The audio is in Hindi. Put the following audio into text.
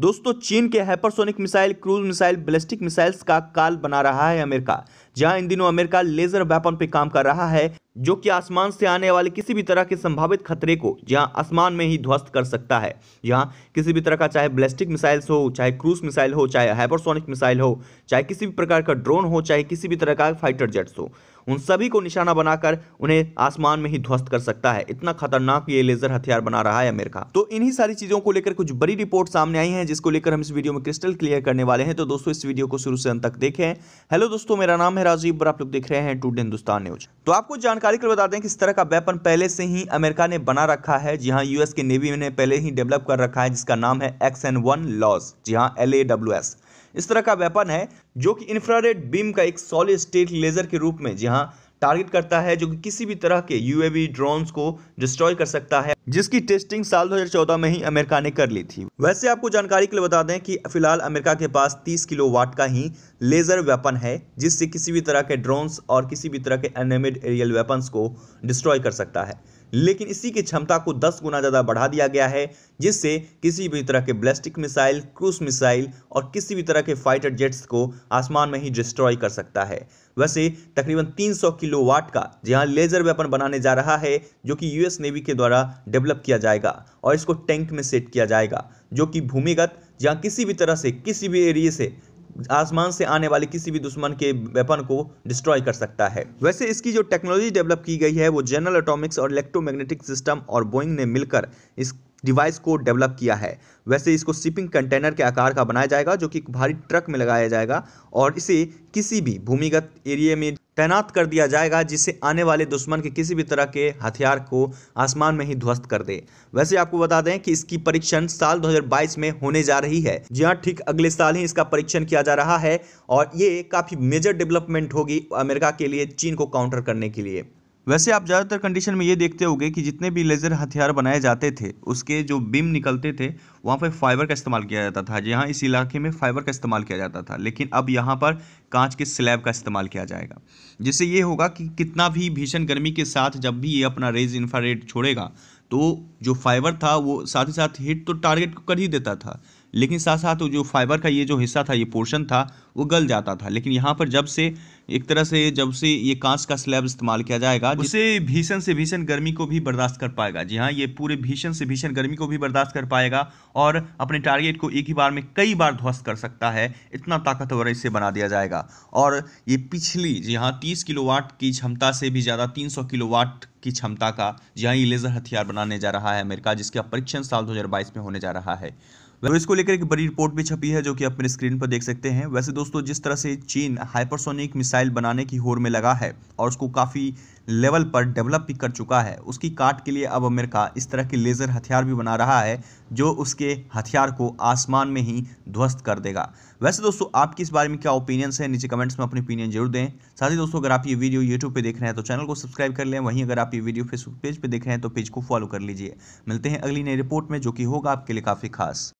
दोस्तों चीन के hypersonic missile cruise missile ballistic missiles का काल बना रहा है अमेरिका जहां इन दिनों अमेरिका लेजर वेपन पे काम कर रहा है जो कि आसमान से आने वाले किसी भी तरह के संभावित खतरे को जहां आसमान में ही ध्वस्त कर सकता है यहां किसी भी तरह का चाहे ब्लेस्टिक मिसाइल्स हो चाहे क्रूज मिसाइल हो चाहे हाइपरसोनिक मिसाइल हो चाहे किसी भी प्रकार का ड्रोन हो चाहे किसी भी तरह का फाइटर जेट्स हो उन सभी को निशाना बनाकर उन्हें आसमान में ही ध्वस्त कर सकता है इतना खतरनाक ये लेजर हथियार बना रहा है अमेरिका तो इन्हीं सारी चीजों को लेकर कुछ बड़ी रिपोर्ट सामने आई है जिसको लेकर हम इस वीडियो में क्रिस्टल क्लियर करने वाले हैं तो दोस्तों इस वीडियो को शुरू से अंत तक देखें हेलो दोस्तों मेरा नाम है राजीव और आप लोग देख रहे हैं टूडे हिंदुस्तान न्यूज तो आपको जानकारी के लिए बता दें कि इस तरह का वेपन पहले से ही अमेरिका ने बना रखा है जी यूएस के नेवी ने पहले ही डेवलप कर रखा है जिसका नाम है एक्स एन वन लॉस जी हाँ एल ए डब्ल्यू एस इस तरह का वेपन है जो कि इंफ्रारेड बीम का एक सॉलिड स्टेट लेजर के रूप में जहां टारगेट करता है जो कि किसी भी तरह के यूएवी ड्रोन्स को डिस्ट्रॉय कर सकता है जिसकी टेस्टिंग साल 2014 में ही अमेरिका ने कर ली थी वैसे आपको जानकारी के लिए बता दें कि फिलहाल अमेरिका के पास 30 किलो वाट का ही लेजर वेपन है जिससे किसी भी तरह के ड्रोन्स और किसी भी तरह के एनिमेड एरियल वेपन्स को डिस्ट्रॉय कर सकता है लेकिन इसी की क्षमता को दस गुना ज़्यादा बढ़ा दिया गया है जिससे किसी भी तरह के ब्लास्टिक मिसाइल क्रूज मिसाइल और किसी भी तरह के फाइटर जेट्स को आसमान में ही डिस्ट्रॉय कर सकता है वैसे तकरीबन 300 किलोवाट का जहां लेज़र वेपन बनाने जा रहा है जो कि यूएस नेवी के द्वारा डेवलप किया जाएगा और इसको टैंक में सेट किया जाएगा जो कि भूमिगत जहाँ किसी भी तरह से किसी भी एरिए से आसमान से आने वाले किसी भी दुश्मन के वेपन को डिस्ट्रॉय कर सकता है वैसे इसकी जो टेक्नोलॉजी डेवलप की गई है वो जनरल अटोमिक्स और इलेक्ट्रोमैग्नेटिक सिस्टम और बोइंग ने मिलकर इस डिवाइस को डेवलप किया है वैसे इसको शिपिंग कंटेनर के आकार का बनाया जाएगा जो कि भारी ट्रक में लगाया जाएगा और इसे किसी भी भूमिगत एरिया में तैनात कर दिया जाएगा जिससे आने वाले दुश्मन के किसी भी तरह के हथियार को आसमान में ही ध्वस्त कर दे वैसे आपको बता दें कि इसकी परीक्षण साल 2022 में होने जा रही है जी हाँ ठीक अगले साल ही इसका परीक्षण किया जा रहा है और ये काफ़ी मेजर डेवलपमेंट होगी अमेरिका के लिए चीन को काउंटर करने के लिए वैसे आप ज़्यादातर कंडीशन में ये देखते होंगे कि जितने भी लेज़र हथियार बनाए जाते थे उसके जो बीम निकलते थे वहाँ पर फाइबर का इस्तेमाल किया जाता था यहाँ इस इलाके में फाइबर का इस्तेमाल किया जाता था लेकिन अब यहाँ पर कांच के स्लैब का इस्तेमाल किया जाएगा जिससे ये होगा कि कितना भी भीषण गर्मी के साथ जब भी ये अपना रेज इंफ्रारेड छोड़ेगा तो जो फाइबर था वो साथ ही साथ हिट तो टारगेट को कर ही देता था लेकिन साथ साथ जो फाइबर का ये जो हिस्सा था ये पोर्शन था वो गल जाता था लेकिन यहाँ पर जब से एक तरह से जब से ये कांच का स्लैब इस्तेमाल किया जाएगा उसे भीषण से भीषण गर्मी को भी बर्दाश्त कर पाएगा जी हाँ ये पूरे भीषण से भीषण गर्मी को भी बर्दाश्त कर पाएगा और अपने टारगेट को एक ही बार में कई बार ध्वस्त कर सकता है इतना ताकतवर इसे बना दिया जाएगा और ये पिछली जी हाँ तीस किलोवाट की क्षमता से भी ज़्यादा तीन सौ किलोवाट की क्षमता का जी हाँ ये लेज़र हथियार बनाने जा रहा है अमेरिका जिसका परीक्षण साल दो में होने जा रहा है इसको लेकर एक बड़ी रिपोर्ट भी छपी है जो कि आप मेरे स्क्रीन पर देख सकते हैं वैसे दोस्तों जिस तरह से चीन हाइपरसोनिक मिसाइल बनाने की होड़ में लगा है और उसको काफ़ी लेवल पर डेवलप भी कर चुका है उसकी काट के लिए अब अमेरिका इस तरह के लेज़र हथियार भी बना रहा है जो उसके हथियार को आसमान में ही ध्वस्त कर देगा वैसे दोस्तों आपकी इस बारे में क्या ओपिनियंस है नीचे कमेंट्स में अपनी ओपिनियन जरूर दें साथ ही दोस्तों अगर आप ये वीडियो यूट्यूब पर देख रहे हैं तो चैनल को सब्सक्राइब कर लें वहीं अगर आप ये वीडियो फेसबुक पेज पर देख रहे हैं तो पेज को फॉलो कर लीजिए मिलते हैं अगली नई रिपोर्ट में जो कि होगा आपके लिए काफ़ी खास